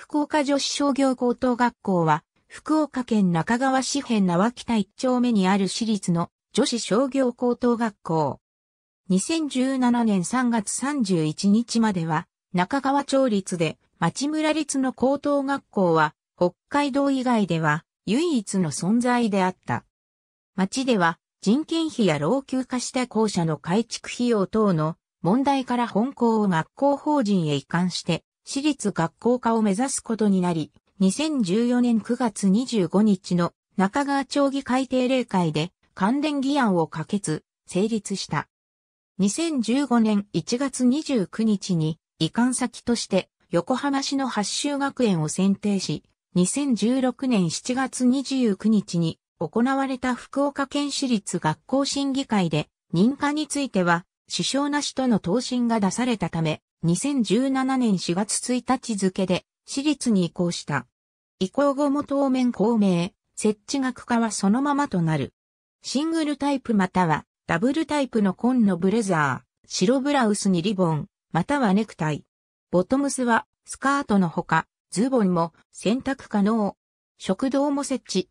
福岡女子商業高等学校は、福岡県中川市辺縄北一丁目にある私立の女子商業高等学校。2017年3月31日までは、中川町立で、町村立の高等学校は、北海道以外では、唯一の存在であった。町では、人件費や老朽化した校舎の改築費用等の問題から本校を学校法人へ移管して、私立学校化を目指すことになり、2014年9月25日の中川町議会定例会で関連議案を可決、成立した。2015年1月29日に移管先として横浜市の八州学園を選定し、2016年7月29日に行われた福岡県市立学校審議会で認可については、首相なしとの答申が出されたため、2017年4月1日付で、私立に移行した。移行後も当面公明、設置額化はそのままとなる。シングルタイプまたはダブルタイプの紺のブレザー、白ブラウスにリボン、またはネクタイ。ボトムスはスカートのほか、ズボンも選択可能。食堂も設置。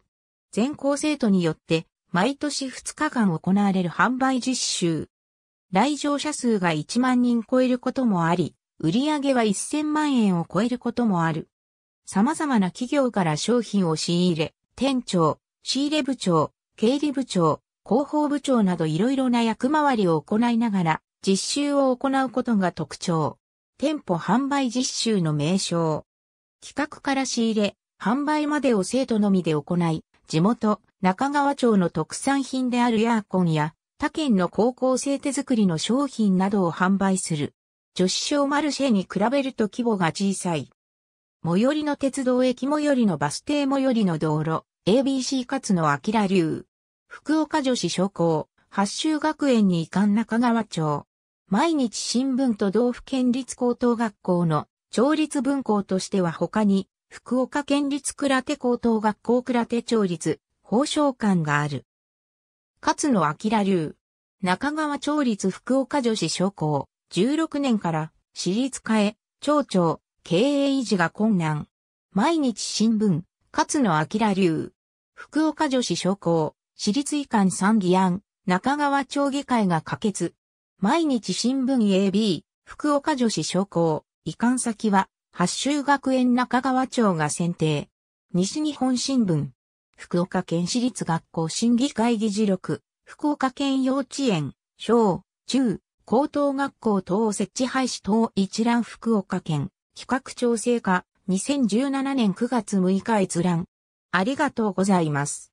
全校生徒によって毎年2日間行われる販売実習。来場者数が1万人超えることもあり、売り上げは1000万円を超えることもある。様々な企業から商品を仕入れ、店長、仕入れ部長、経理部長、広報部長などいろいろな役回りを行いながら、実習を行うことが特徴。店舗販売実習の名称。企画から仕入れ、販売までを生徒のみで行い、地元、中川町の特産品であるヤーコンや、他県の高校生手作りの商品などを販売する。女子小マルシェに比べると規模が小さい。最寄りの鉄道駅最寄りのバス停最寄りの道路、ABC 勝野明流。福岡女子商工、八州学園に遺憾中川町。毎日新聞と道府県立高等学校の調律分校としては他に、福岡県立倉手高等学校倉手調律、法商館がある。勝野明流。中川町立福岡女子商工。16年から、私立化へ、町長、経営維持が困難。毎日新聞、勝野明流。福岡女子商工、私立遺憾三議案、中川町議会が可決。毎日新聞 AB、福岡女子商工、遺憾先は、八州学園中川町が選定。西日本新聞、福岡県私立学校審議会議事録、福岡県幼稚園、小、中、高等学校等設置廃止等一覧福岡県、企画調整課、2017年9月6日閲覧。ありがとうございます。